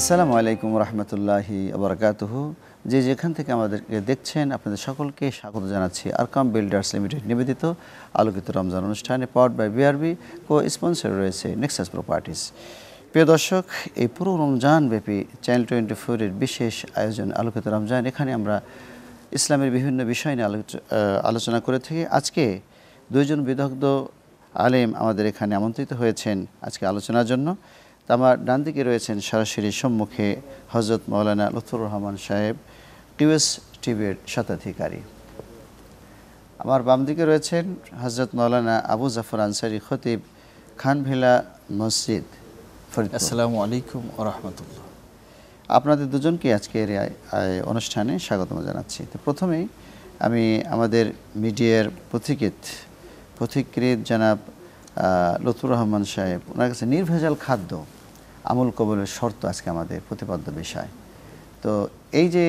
আসসালামু আলাইকুম রহমতুল্লাহি আবরকাতহ যে যেখান থেকে আমাদেরকে দেখছেন আপনাদের সকলকে স্বাগত জানাচ্ছি আরকাম বিল্ডার্স লিমিটেড নিবেদিত আলোকিত রমজান অনুষ্ঠানে power by BRB co sponsor রয়েছে নেক্সাস প্রপার্টিস প্রিয় দর্শক এই পুরো রমজান ব্যাপী চ্যানেল টোয়েন্টি ফোরের বিশেষ আয়োজন আলোকিত রমজান এখানে আমরা ইসলামের বিভিন্ন বিষয় নিয়ে আলোচনা করে থাকি আজকে দুইজন বিদগ্ধ আলেম আমাদের এখানে আমন্ত্রিত হয়েছেন আজকে আলোচনার জন্য আমার ডান দিকে রয়েছেন সরাসরি সম্মুখে হজরত মৌলানা লতুর রহমান সাহেব টিউএস টিভির স্বত্বাধিকারী আমার বাম দিকে রয়েছেন হজরত মৌলানা আবু জাফর আনসারি খতিব খানভিলা মসজিদ আসসালামু আলাইকুম রহমতুল্লাহ আপনাদের দুজনকে আজকের অনুষ্ঠানে স্বাগতম জানাচ্ছি তো প্রথমেই আমি আমাদের মিডিয়ার পথিকৃত পথিকৃত জনাব লতুর রহমান সাহেব ওনার কাছে নির্ভেজাল খাদ্য আমল কবলের শর্ত আজকে আমাদের প্রতিপাদ্য বিষয় তো এই যে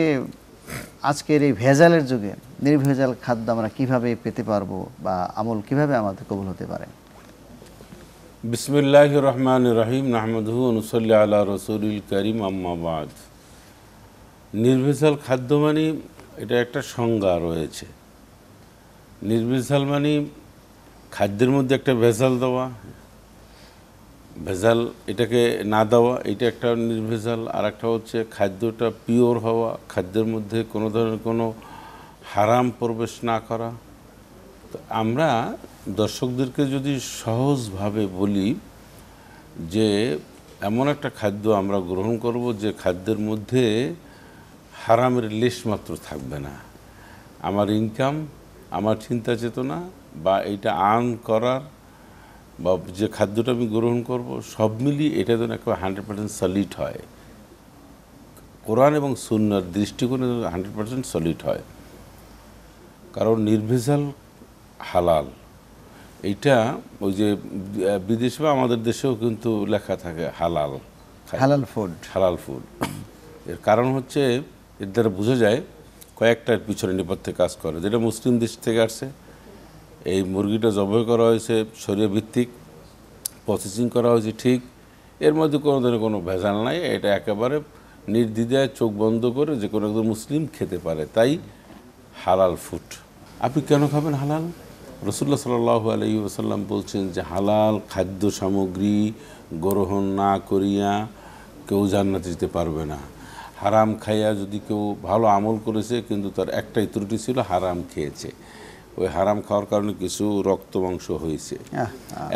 আজকের এই ভেজালের যুগে নির্ভেজাল খাদ্য আমরা কিভাবে পেতে পারবো বা আমল কিভাবে আমাদের কবুল হতে পারে বিসমুল্লাহ রহমান রহিম নাহমদহু অনুসল্লা আল্লাহ রসুল করিম আম্মাবাদ নির্ভেজাল খাদ্য মানে এটা একটা সংজ্ঞা রয়েছে নির্ভেজাল মানে খাদ্যের মধ্যে একটা ভেজাল দেওয়া ভেজাল এটাকে না দেওয়া এটা একটা নির্ভেজাল আর একটা হচ্ছে খাদ্যটা পিওর হওয়া খাদ্যের মধ্যে কোনো ধরনের কোনো হারাম প্রবেশ না করা তো আমরা দর্শকদেরকে যদি সহজভাবে বলি যে এমন একটা খাদ্য আমরা গ্রহণ করব যে খাদ্যের মধ্যে হারামের লেশ মাত্র থাকবে না আমার ইনকাম আমার চিন্তা চেতনা বা এটা আর্ন করার বা যে খাদ্যটা আমি গ্রহণ করব সব মিলিয়ে এটা যেন একেবারে হান্ড্রেড পার্সেন্ট সলিড হয় কোরআন এবং সুন্নার দৃষ্টিকোণে হান্ড্রেড পার্সেন্ট সলিড হয় কারণ নির্ভেজাল হালাল এইটা ওই যে বিদেশে বা আমাদের দেশেও কিন্তু লেখা থাকে হালাল হালাল ফুড হালাল ফুড এর কারণ হচ্ছে এর দ্বারা বোঝা যায় কয়েকটার পিছনে নেপথ্যে কাজ করে যেটা মুসলিম দেশ থেকে আসছে এই মুরগিটা জবাই করা হয়েছে শরীর ভিত্তিক প্রসেসিং করা হয়েছে ঠিক এর মধ্যে কোনো ধরনের কোনো ভেজাল নাই এটা একেবারে নির্দ্বিধায় চোখ বন্ধ করে যে কোনো একজন মুসলিম খেতে পারে তাই হালাল ফুড আপনি কেন খাবেন হালাল রসুল্লা সাল্লাহ আলি বলছেন যে হালাল খাদ্য সামগ্রী গ্রহণ না করিয়া কেউ জান্নাত যেতে পারবে না হারাম খাইয়া যদি কেউ ভালো আমল করেছে কিন্তু তার একটাই ত্রুটি ছিল হারাম খেয়েছে ওই হারাম খাওয়ার কারণে কিছু রক্ত মাংস হয়েছে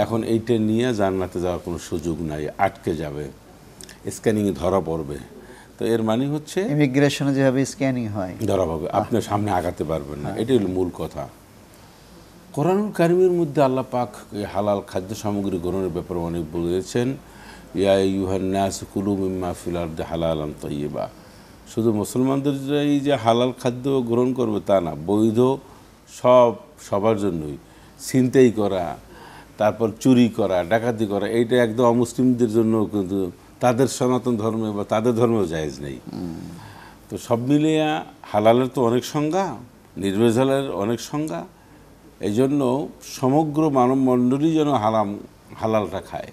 এখন এইটা নিয়ে জান্নাতে যাওয়ার কোনো সুযোগ নাই আটকে যাবে স্ক্যানিং ধরা পড়বে তো এর মানে হচ্ছে ইমিগ্রেশনে যেভাবে স্ক্যানিং হয় ধরা পাবে আপনি সামনে আগাতে পারবেন না এটাই হলো মূল কথা কোরআনুল কারিমের মধ্যে আল্লাহ পাক হালাল খাদ্য সামগ্রী গ্রহণের ব্যাপারে অনেক বলেছেন ইয়া ইউহান্নাস কুলু মিম্মা ফিল আর্দে হালালাম তৈবা শুধু মুসলমানদের যে হালাল খাদ্য গ্রহণ করবে তা না বৈধ সব সবার জন্যই ছিনতাই করা তারপর চুরি করা ডাকাতি করা এইটা একদম অমুসলিমদের জন্য কিন্তু তাদের সনাতন ধর্মে বা তাদের ধর্মেও জায়েজ নেই তো সব মিলিয়া হালালের তো অনেক সংজ্ঞা নির্বেজালের অনেক সংজ্ঞা এই জন্য সমগ্র মানবমণ্ডলী যেন হালাম হালালটা খায়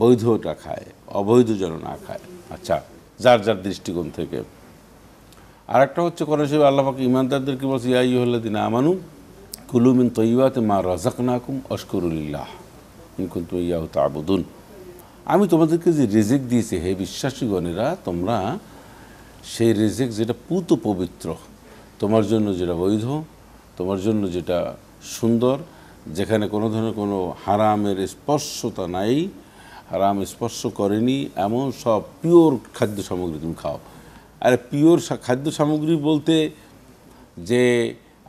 বৈধটা খায় অবৈধ যেন না খায় আচ্ছা যার যার দৃষ্টিকোণ থেকে আর একটা হচ্ছে কোরআন শরীফ আল্লাহাকে ইমানদারদেরকে বলছে ইয়াই হল্লাদিন আমানু কুলুমিন তৈয়াতে মা রাজাকনাকুম অস্করুলিল্লাহ ইনকুন তো ইয়াহ তাবুদুন আমি তোমাদেরকে যে রেজেক দিয়েছি হে বিশ্বাসীগণেরা তোমরা সেই রেজেক যেটা পুত পবিত্র তোমার জন্য যেটা বৈধ তোমার জন্য যেটা সুন্দর যেখানে কোনো ধরনের কোনো হারামের স্পর্শতা নাই হারাম স্পর্শ করেনি এমন সব পিওর খাদ্য সামগ্রী তুমি খাও আর পিওর খাদ্য সামগ্রী বলতে যে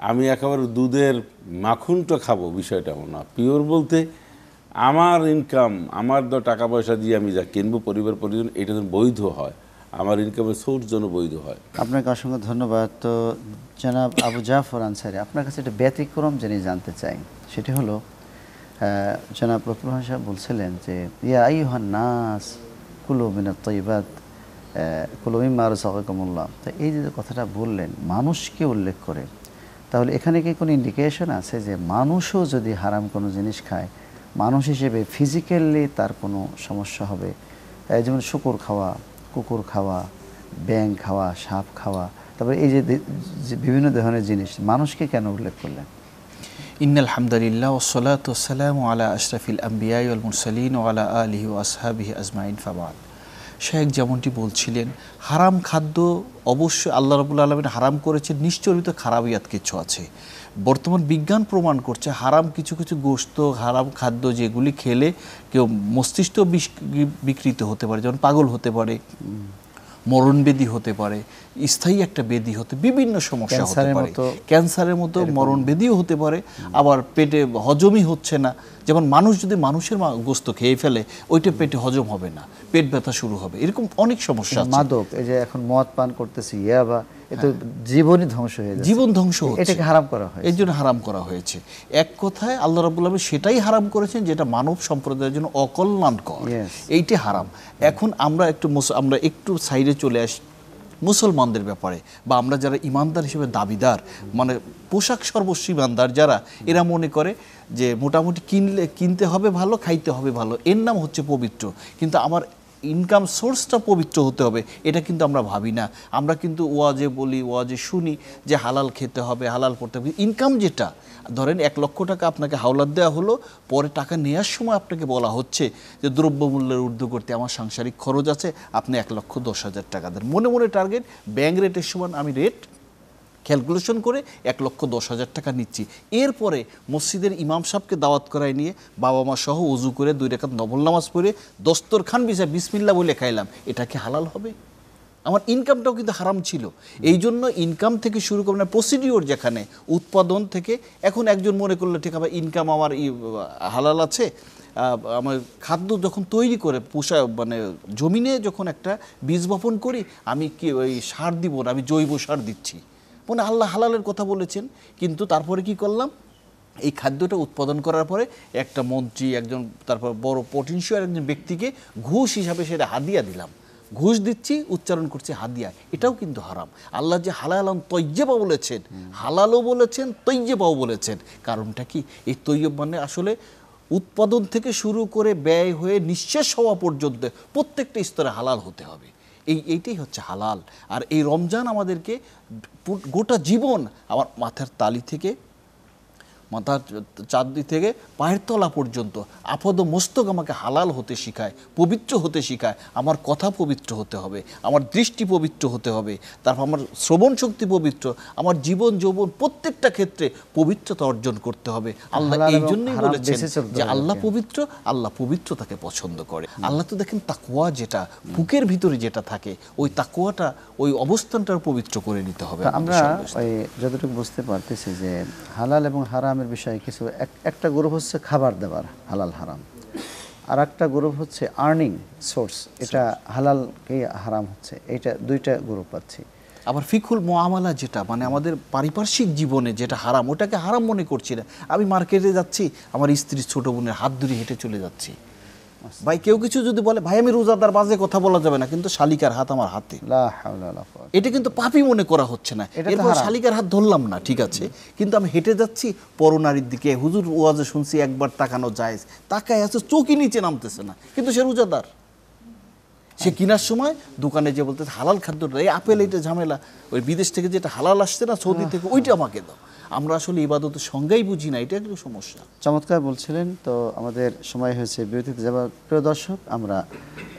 আমি একেবারে দুধের মাখুনটা খাবো বিষয়টা না পিওর বলতে আমার ইনকাম আমার তো টাকা পয়সা দিয়ে আমি যা কিনবো পরিবার পরিজন এটা যেন বৈধ হয় আমার ইনকামের সোর্স যেন বৈধ হয় আপনাকে অসংখ্য ধন্যবাদ তো জনাব আবু জাফর আনসারি আপনার কাছে একটা ব্যতিক্রম জিনিস জানতে চাই সেটি হলো জনাব রফুল হাসা বলছিলেন যে ইয়া আই নাস কুলো মিনা তৈবাদ কুলমি মারুসাকুমুল্লাহ তা এই যে কথাটা বললেন মানুষকে উল্লেখ করে তাহলে এখানে কি কোনো ইন্ডিকেশন আছে যে মানুষও যদি হারাম কোনো জিনিস খায় মানুষ হিসেবে ফিজিক্যালি তার কোনো সমস্যা হবে যেমন শুকুর খাওয়া কুকুর খাওয়া ব্যাং খাওয়া সাপ খাওয়া তারপরে এই যে বিভিন্ন ধরনের জিনিস মানুষকে কেন উল্লেখ করলেন ইন্নাল হামদুলিল্লাহ ওসলাত ওসালাম আলা আশরাফিল আম্বিয়াই মুরসালিন ওয়ালা আলহি ও আসহাবি আজমাইন ফাবাদ শেখ যেমনটি বলছিলেন হারাম খাদ্য অবশ্যই আল্লাহ রবুল্লা আলমিন হারাম করেছে খারাপ খারাপিয়াত কিছু আছে বর্তমান বিজ্ঞান প্রমাণ করছে হারাম কিছু কিছু গোস্ত হারাম খাদ্য যেগুলি খেলে কেউ মস্তিষ্ক বিকৃত হতে পারে যেমন পাগল হতে পারে বেদি হতে পারে স্থায়ী একটা বেদি হতে বিভিন্ন সমস্যা হতে পারে ক্যান্সারের মতো মরণ বেদিও হতে পারে আবার পেটে হজমই হচ্ছে না যেমন মানুষ যদি মানুষের গোস্ত খেয়ে ফেলে ওইটা পেটে হজম হবে না পেট ব্যথা শুরু হবে এরকম অনেক সমস্যা মাদক এই যে এখন মদ পান করতেছি ইয়াবা এতে জীবনই ধ্বংস হয়ে যায় জীবন ধ্বংস এটাকে হারাম করা হয় এর জন্য হারাম করা হয়েছে এক কথায় আল্লাহ রাবুল আলম সেটাই হারাম করেছেন যেটা মানব সম্প্রদায়ের জন্য অকল্যাণকর এইটি হারাম এখন আমরা একটু আমরা একটু সাইডে চলে আসি মুসলমানদের ব্যাপারে বা আমরা যারা ইমানদার হিসেবে দাবিদার মানে পোশাক সর্বস্ব ইমানদার যারা এরা মনে করে যে মোটামুটি কিনলে কিনতে হবে ভালো খাইতে হবে ভালো এর নাম হচ্ছে পবিত্র কিন্তু আমার ইনকাম সোর্সটা পবিত্র হতে হবে এটা কিন্তু আমরা ভাবি না আমরা কিন্তু ওয়াজে বলি ওয়াজে শুনি যে হালাল খেতে হবে হালাল পড়তে হবে ইনকাম যেটা ধরেন এক লক্ষ টাকা আপনাকে হাওলাত দেওয়া হলো পরে টাকা নেওয়ার সময় আপনাকে বলা হচ্ছে যে দ্রব্যমূল্যের ঊর্ধ্ব করতে আমার সাংসারিক খরচ আছে আপনি এক লক্ষ দশ হাজার টাকা দেন মনে মনে টার্গেট ব্যাঙ্ক রেটের সমান আমি রেট ক্যালকুলেশন করে এক লক্ষ দশ হাজার টাকা নিচ্ছি এরপরে মসজিদের ইমাম সাহেবকে দাওয়াত করায় নিয়ে বাবা মা সহ উজু করে দুই রেখাত নবল নামাজ পড়ে দস্তর খান বিসা বিসমিল্লা বলে খাইলাম এটা কি হালাল হবে আমার ইনকামটাও কিন্তু হারাম ছিল এই জন্য ইনকাম থেকে শুরু করে না মানে প্রসিডিওর যেখানে উৎপাদন থেকে এখন একজন মনে করলো ঠিক আমার ইনকাম আমার হালাল আছে আমার খাদ্য যখন তৈরি করে পোষা মানে জমিনে যখন একটা বীজ বপন করি আমি কি ওই সার দিব না আমি জৈব সার দিচ্ছি মানে আল্লাহ হালালের কথা বলেছেন কিন্তু তারপরে কি করলাম এই খাদ্যটা উৎপাদন করার পরে একটা মন্ত্রী একজন তারপর বড় পটেনশিয়াল একজন ব্যক্তিকে ঘুষ হিসাবে সেটা হাদিয়া দিলাম ঘুষ দিচ্ছি উচ্চারণ করছি হাদিয়া এটাও কিন্তু হারাম আল্লাহ যে হালালাম তৈজেবা বলেছেন হালালও বলেছেন তৈজেবাও বলেছেন কারণটা কি এই তৈয়ব মানে আসলে উৎপাদন থেকে শুরু করে ব্যয় হয়ে নিঃশেষ হওয়া পর্যন্ত প্রত্যেকটা স্তরে হালাল হতে হবে এই এইটাই হচ্ছে হালাল আর এই রমজান আমাদেরকে গোটা জীবন আমার মাথার তালি থেকে মাথার দিক থেকে পায়ের তলা পর্যন্ত আপদ মস্তক আমাকে হালাল হতে শিখায় পবিত্র হতে শিখায় আমার কথা পবিত্র হতে হবে আমার দৃষ্টি পবিত্র হতে হবে তারপর আমার শ্রবণ শক্তি পবিত্র আমার জীবন যৌবন প্রত্যেকটা ক্ষেত্রে পবিত্রতা অর্জন করতে হবে আল্লাহ এই জন্যই বলেছেন যে আল্লাহ পবিত্র আল্লাহ পবিত্র তাকে পছন্দ করে আল্লাহ তো দেখেন তাকুয়া যেটা বুকের ভিতরে যেটা থাকে ওই তাকুয়াটা ওই অবস্থানটা পবিত্র করে নিতে হবে আমরা যতটুকু বুঝতে পারতেছি যে হালাল এবং হারাম হারামের বিষয়ে কিছু একটা গ্রুপ হচ্ছে খাবার দাবার হালাল হারাম আর একটা গ্রুপ হচ্ছে আর্নিং সোর্স এটা হালাল হারাম হচ্ছে এইটা দুইটা গ্রুপ পাচ্ছি আবার ফিকুল মোয়ামালা যেটা মানে আমাদের পারিপার্শ্বিক জীবনে যেটা হারাম ওটাকে হারাম মনে করছি না আমি মার্কেটে যাচ্ছি আমার স্ত্রীর ছোটো বোনের হাত ধরে হেঁটে চলে যাচ্ছি আচ্ছা। ভাই কেউ কিছু যদি বলে ভাই আমি রোজাদার বাজে কথা বলা যাবে না কিন্তু শালিকার হাত আমার হাতে এটা কিন্তু পাপি মনে করা হচ্ছে না এরপর শালিকার হাত ধরলাম না ঠিক আছে কিন্তু আমি হেঁটে যাচ্ছি পরনারীর দিকে হুজুর ওয়াজে শুনছি একবার তাকানো যায় তাকায় আছে চোখই নিচে নামতেছে না কিন্তু সে রোজাদার সে কেনার সময় দোকানে যে বলতে হালাল খাদ্য এই আপেল এটা ঝামেলা ওই বিদেশ থেকে যেটা হালাল আসছে না সৌদি থেকে ওইটা আমাকে দাও আমরা আসলে ইবাদতের সঙ্গেই বুঝি না এটা একটু সমস্যা চমৎকার বলছিলেন তো আমাদের সময় হয়েছে বিরতিতে যাওয়ার প্রিয় দর্শক আমরা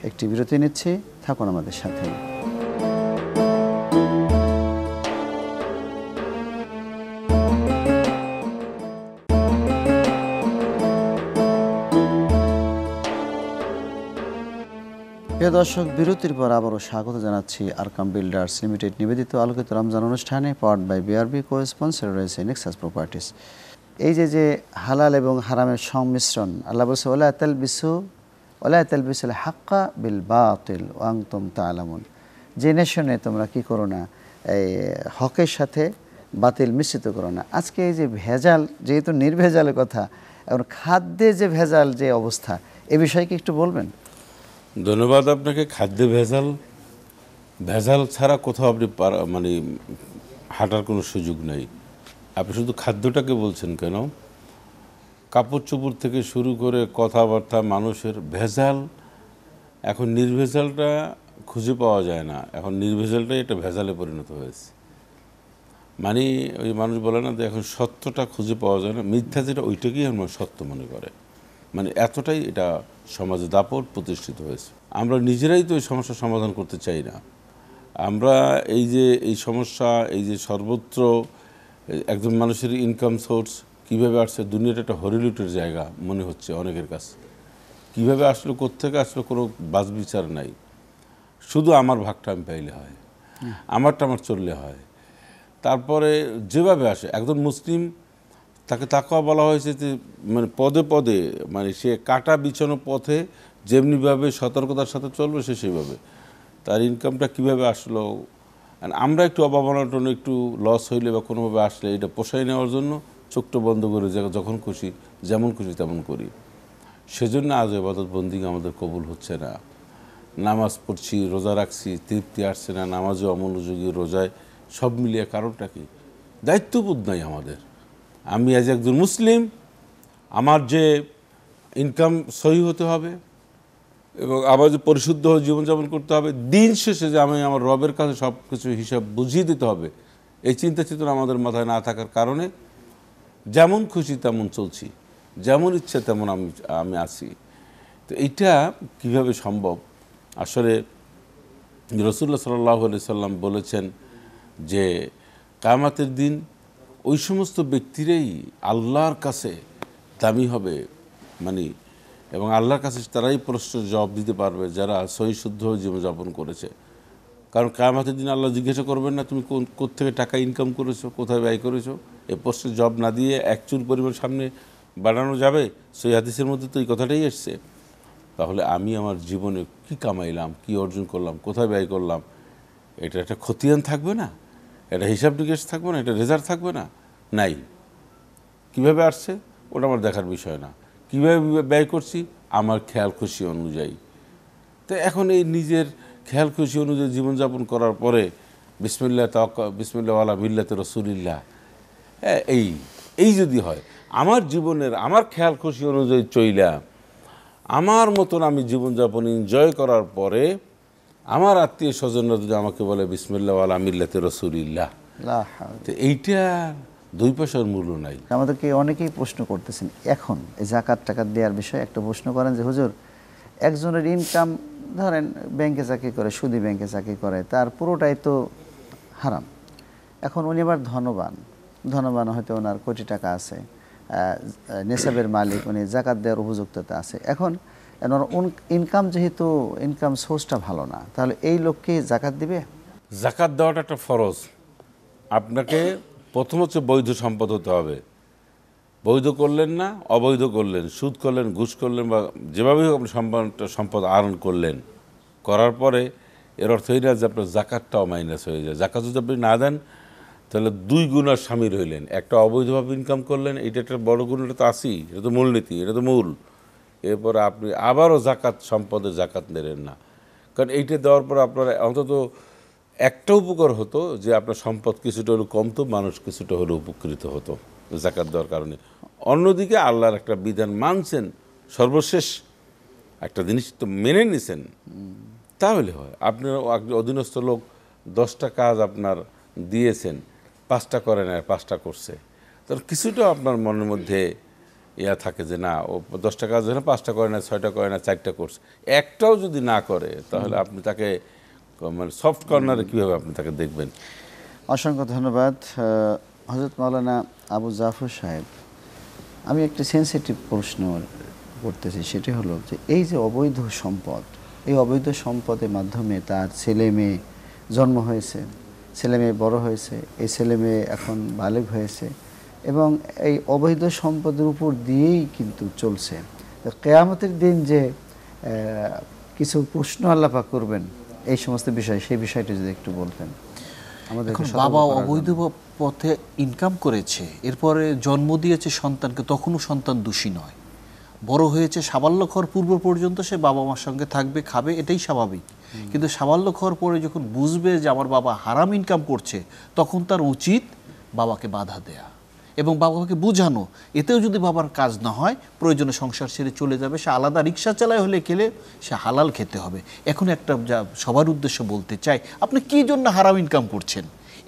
একটি বিরতি নিচ্ছি থাকুন আমাদের সাথে প্রিয় দর্শক বিরতির পর আবারও স্বাগত জানাচ্ছি আরকাম বিল্ডার্স লিমিটেড নিবেদিত আলোকিত রমজান অনুষ্ঠানে powered by BRB co sponsor রয়েছে নেক্সাস প্রপার্টিস এই যে যে হালাল এবং হারামের সংমিশ্রণ আল্লাহ বলছে ওলা তেল বিসু ওলা তেল বিসুল হাক্কা বিল বাতিল ওয়াং তুম তালামুন যে নেশনে তোমরা কি করো না এই হকের সাথে বাতিল মিশ্রিত করো না আজকে এই যে ভেজাল যেহেতু নির্ভেজালের কথা এখন খাদ্যে যে ভেজাল যে অবস্থা এ বিষয়ে কি একটু বলবেন ধন্যবাদ আপনাকে খাদ্যে ভেজাল ভেজাল ছাড়া কোথাও আপনি মানে হাঁটার কোনো সুযোগ নেই আপনি শুধু খাদ্যটাকে বলছেন কেন কাপড় চোপড় থেকে শুরু করে কথাবার্তা মানুষের ভেজাল এখন নির্ভেজালটা খুঁজে পাওয়া যায় না এখন নির্ভেজালটাই একটা ভেজালে পরিণত হয়েছে মানে ওই মানুষ বলে না যে এখন সত্যটা খুঁজে পাওয়া যায় না মিথ্যা যেটা ওইটাকেই আমরা সত্য মনে করে মানে এতটাই এটা সমাজে দাপট প্রতিষ্ঠিত হয়েছে আমরা নিজেরাই তো এই সমস্যা সমাধান করতে চাই না আমরা এই যে এই সমস্যা এই যে সর্বত্র একজন মানুষের ইনকাম সোর্স কীভাবে আসছে দুনিয়াটা একটা হরিলুটের জায়গা মনে হচ্ছে অনেকের কাছে কীভাবে আসলো কোথেকে আসলো কোনো বাজ বিচার নাই শুধু আমার ভাগটা আমি পাইলে হয় আমারটা আমার চললে হয় তারপরে যেভাবে আসে একজন মুসলিম তাকে তাকুয়া বলা হয়েছে যে মানে পদে পদে মানে সে কাটা বিছানো পথে যেমনিভাবে সতর্কতার সাথে চলবে সে সেভাবে তার ইনকামটা কিভাবে আসলো আমরা একটু অভাবনাটন একটু লস হইলে বা কোনোভাবে আসলে এটা পোষাই নেওয়ার জন্য চোখটা বন্ধ করে যখন খুশি যেমন খুশি তেমন করি সেজন্য আজ এবাদত বন্দি আমাদের কবুল হচ্ছে না নামাজ পড়ছি রোজা রাখছি তৃপ্তি আসছে না নামাজে অমনোযোগী রোজায় সব মিলিয়ে কারণটা কি দায়িত্ববোধ নাই আমাদের আমি অ্যাজ একজন মুসলিম আমার যে ইনকাম সহি হতে হবে এবং আমার যে পরিশুদ্ধ জীবনযাপন করতে হবে দিন শেষে যে আমি আমার রবের কাছে সব কিছু হিসাব বুঝিয়ে দিতে হবে এই চিন্তা চেতনা আমাদের মাথায় না থাকার কারণে যেমন খুশি তেমন চলছি যেমন ইচ্ছা তেমন আমি আমি আছি তো এটা কিভাবে সম্ভব আসলে রসুল্লা সাল্লাহ সাল্লাম বলেছেন যে কামাতের দিন ওই সমস্ত ব্যক্তিরাই আল্লাহর কাছে দামি হবে মানে এবং আল্লাহর কাছে তারাই প্রশ্নের জবাব দিতে পারবে যারা শুদ্ধ জীবনযাপন করেছে কারণ কামাতের দিন আল্লাহ জিজ্ঞাসা করবেন না তুমি কোন থেকে টাকা ইনকাম করেছো কোথায় ব্যয় করেছো এ প্রশ্নের জব না দিয়ে একচুল পরিমাণ সামনে বাড়ানো যাবে সেই হাদিসের মধ্যে তো এই কথাটাই এসছে তাহলে আমি আমার জীবনে কি কামাইলাম কি অর্জন করলাম কোথায় ব্যয় করলাম এটা একটা ক্ষতিয়ান থাকবে না এটা হিসাব নিকেশ থাকবে না এটা রেজাল্ট থাকবে না নাই কিভাবে আসছে ওটা আমার দেখার বিষয় না কিভাবে ব্যয় করছি আমার খেয়াল খুশি অনুযায়ী তো এখন এই নিজের খেয়াল খুশি অনুযায়ী জীবনযাপন করার পরে বিসমিল্লা তক বিসমিল্লা আলা মিল্লাতে রসুলিল্লাহ হ্যাঁ এই এই যদি হয় আমার জীবনের আমার খেয়াল খুশি অনুযায়ী চইলা আমার মতন আমি জীবনযাপন এনজয় করার পরে আমার আত্মীয় স্বজনরা যদি আমাকে বলে বিসমিল্লা আলা মিল্লাতে রসুলিল্লা তো এইটা দুই পয়সার মূল্য নাই আমাদেরকে অনেকেই প্রশ্ন করতেছেন এখন জাকাত টাকা দেওয়ার বিষয়ে একটা প্রশ্ন করেন যে হুজুর একজনের ইনকাম ধরেন ব্যাংকে চাকরি করে সুদি ব্যাংকে চাকরি করে তার পুরোটাই তো হারাম এখন উনি আবার ধনবান ধনবান হয়তো ওনার কোটি টাকা আছে নেশাবের মালিক উনি জাকাত দেওয়ার উপযুক্ততা আছে এখন ওনার ইনকাম যেহেতু ইনকাম সোর্সটা ভালো না তাহলে এই লোককে জাকাত দিবে জাকাত দেওয়াটা একটা ফরজ আপনাকে প্রথম হচ্ছে বৈধ সম্পদ হতে হবে বৈধ করলেন না অবৈধ করলেন সুদ করলেন ঘুষ করলেন বা যেভাবেই হোক আপনি সম্পদটা সম্পদ আহরণ করলেন করার পরে এর অর্থ এই না যে আপনার জাকাতটাও মাইনাস হয়ে যায় জাকাত যদি আপনি না দেন তাহলে দুই গুণার স্বামী রইলেন একটা অবৈধভাবে ইনকাম করলেন এটা একটা বড় গুণ এটা তো আসি এটা তো মূলনীতি এটা তো মূল এরপরে আপনি আবারও জাকাত সম্পদে জাকাত নেবেন না কারণ এইটা দেওয়ার পর আপনার অন্তত একটা উপকার হতো যে আপনার সম্পদ কিছুটা হলেও কমতো মানুষ কিছুটা হলেও উপকৃত হতো জাকাত দেওয়ার কারণে অন্যদিকে আল্লাহর একটা বিধান মানছেন সর্বশেষ একটা জিনিস তো মেনে নিছেন তাহলে হয় আপনার অধীনস্থ লোক দশটা কাজ আপনার দিয়েছেন পাঁচটা করে আর পাঁচটা করছে তার কিছুটা আপনার মনের মধ্যে ইয়া থাকে যে না ও দশটা কাজ পাঁচটা করে না ছয়টা করে না চারটা করছে একটাও যদি না করে তাহলে আপনি তাকে মানে সফট কর্নারে কীভাবে আপনি তাকে দেখবেন অসংখ্য ধন্যবাদ হজরত মাওলানা আবু জাফর সাহেব আমি একটা সেন্সিটিভ প্রশ্ন করতেছি সেটি হলো যে এই যে অবৈধ সম্পদ এই অবৈধ সম্পদের মাধ্যমে তার ছেলে মেয়ে জন্ম হয়েছে ছেলে মেয়ে বড় হয়েছে এই ছেলে মেয়ে এখন বালেক হয়েছে এবং এই অবৈধ সম্পদের উপর দিয়েই কিন্তু চলছে কেয়ামতের দিন যে কিছু প্রশ্ন আল্লাপা করবেন এই সমস্ত বিষয় সেই বিষয়টি যদি একটু বলতেন আমাদের বাবা অবৈধ পথে ইনকাম করেছে এরপরে জন্ম দিয়েছে সন্তানকে তখনও সন্তান দোষী নয় বড় হয়েছে সাবাল্যক্ষর পূর্ব পর্যন্ত সে বাবা মার সঙ্গে থাকবে খাবে এটাই স্বাভাবিক কিন্তু সাবাল্যক্ষর পরে যখন বুঝবে যে আমার বাবা হারাম ইনকাম করছে তখন তার উচিত বাবাকে বাধা দেয়া এবং বাবাকে বোঝানো এতেও যদি বাবার কাজ না হয় প্রয়োজনে সংসার ছেড়ে চলে যাবে সে আলাদা রিক্সা চালায় হলে খেলে সে হালাল খেতে হবে এখন একটা যা সবার উদ্দেশ্য বলতে চাই আপনি কী জন্য হারাম ইনকাম করছেন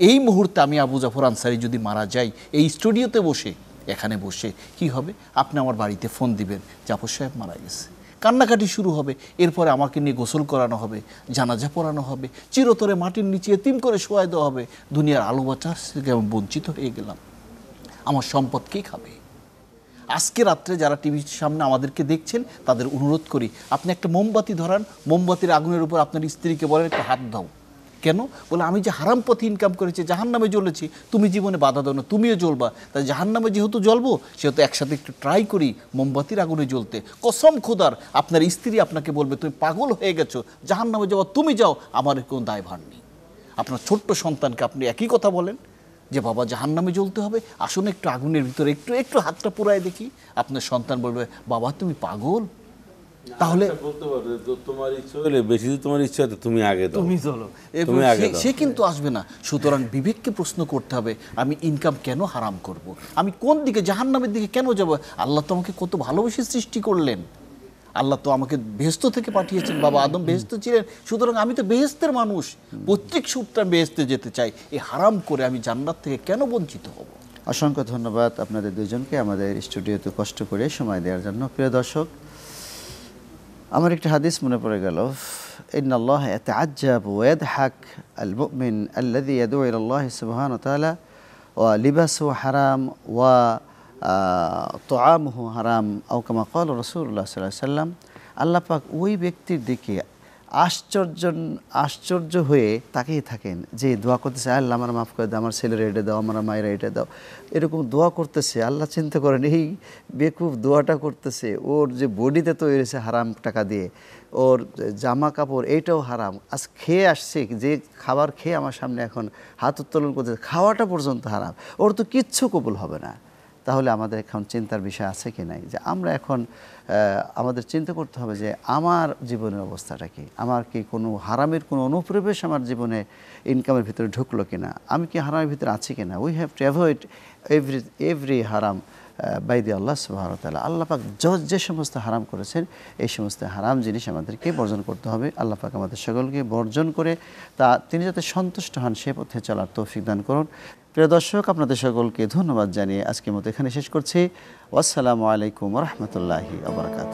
এই মুহূর্তে আমি আবু জাফর আনসারি যদি মারা যাই এই স্টুডিওতে বসে এখানে বসে কি হবে আপনি আমার বাড়িতে ফোন দিবেন জাফর সাহেব মারা গেছে কান্নাকাটি শুরু হবে এরপরে আমাকে নিয়ে গোসল করানো হবে জানাজা পড়ানো হবে চিরতরে মাটির নিচে তিম করে শোয়াই দেওয়া হবে দুনিয়ার আলো বাচার থেকে আমি বঞ্চিত হয়ে গেলাম আমার সম্পদ কে খাবে আজকে রাত্রে যারা টিভির সামনে আমাদেরকে দেখছেন তাদের অনুরোধ করি আপনি একটা মোমবাতি ধরান মোমবাতির আগুনের উপর আপনার স্ত্রীকে বলেন একটা হাত দাও কেন বলে আমি যে হারাম পথে ইনকাম করেছি জাহান নামে জ্বলেছি তুমি জীবনে বাধা দাও না তুমিও জ্বলবা তাই জাহান নামে যেহেতু জ্বলবো সেহেতু একসাথে একটু ট্রাই করি মোমবাতির আগুনে জ্বলতে কসম খোদার আপনার স্ত্রী আপনাকে বলবে তুমি পাগল হয়ে গেছো জাহান নামে যাওয়া তুমি যাও আমার কোনো দায়ভার নেই আপনার ছোট্ট সন্তানকে আপনি একই কথা বলেন যে বাবা জাহান নামে জ্বলতে হবে আসুন একটু আগুনের ভিতরে একটু একটু হাতটা পুরায় দেখি আপনার সন্তান বলবে বাবা তুমি পাগল তাহলে তোমার ইচ্ছা তোমার ইচ্ছা তুমি আগে তুমি চলো সে কিন্তু আসবে না সুতরাং বিবেককে প্রশ্ন করতে হবে আমি ইনকাম কেন হারাম করব। আমি কোন দিকে জাহান্নামের দিকে কেন যাব আল্লাহ তোমাকে কত ভালোবেসে সৃষ্টি করলেন আল্লাহ তো আমাকে বেহস্ত থেকে পাঠিয়েছেন বাবা আদম বেহস্ত ছিলেন সুতরাং আমি তো বেহেস্তের মানুষ পৈতৃক সূত্রে বেহস্তে যেতে চাই এই হারাম করে আমি জান্নাত থেকে কেন বঞ্চিত হব অসংখ্য ধন্যবাদ আপনাদের দুজনকে আমাদের স্টুডিওতে কষ্ট করে সময় দেওয়ার জন্য প্রিয় দর্শক আমার একটা হাদিস মনে পড়ে গেল ان الله يتعجب ويضحك المؤمن الذي يدعو الى الله سبحانه وتعالى ولباسه حرام و তো হু হারাম আউকামা কল রসুল্লাহ সাল্লাহ সাল্লাম আল্লাপাক ওই ব্যক্তির দিকে আশ্চর্য আশ্চর্য হয়ে তাকিয়ে থাকেন যে দোয়া করতেছে আল্লাহ আমার মাফ করে দাও আমার ছেলেরা এটা দাও আমার মায়েরা এটা দাও এরকম দোয়া করতেছে আল্লাহ চিন্তা করেন এই বেকুব দোয়াটা করতেছে ওর যে বডিতে তৈরি হয়েছে হারাম টাকা দিয়ে ওর জামা কাপড় এইটাও হারাম আজ খেয়ে আসছে যে খাবার খেয়ে আমার সামনে এখন হাত উত্তোলন করতেছে খাওয়াটা পর্যন্ত হারাম ওর তো কিচ্ছু কবুল হবে না তাহলে আমাদের এখন চিন্তার বিষয় আছে কি নাই যে আমরা এখন আমাদের চিন্তা করতে হবে যে আমার জীবনের অবস্থাটা কি আমার কি কোনো হারামের কোনো অনুপ্রবেশ আমার জীবনে ইনকামের ভিতরে ঢুকলো কি না আমি কি হারামের ভিতরে আছি কি না we have to avoid every every হারাম বাই দি আল্লাহ সুবাহতাল্লাহ আল্লাহ পাক যে সমস্ত হারাম করেছেন এই সমস্ত হারাম জিনিস আমাদেরকে বর্জন করতে হবে আল্লাহ পাক আমাদের সকলকে বর্জন করে তা তিনি যাতে সন্তুষ্ট হন সে পথে চলার তৌফিক দান করুন প্রিয় দর্শক আপনাদের সকলকে ধন্যবাদ জানিয়ে আজকের মতো এখানে শেষ করছি আসসালামু আলাইকুম রহমতুল্লাহি আবরকাত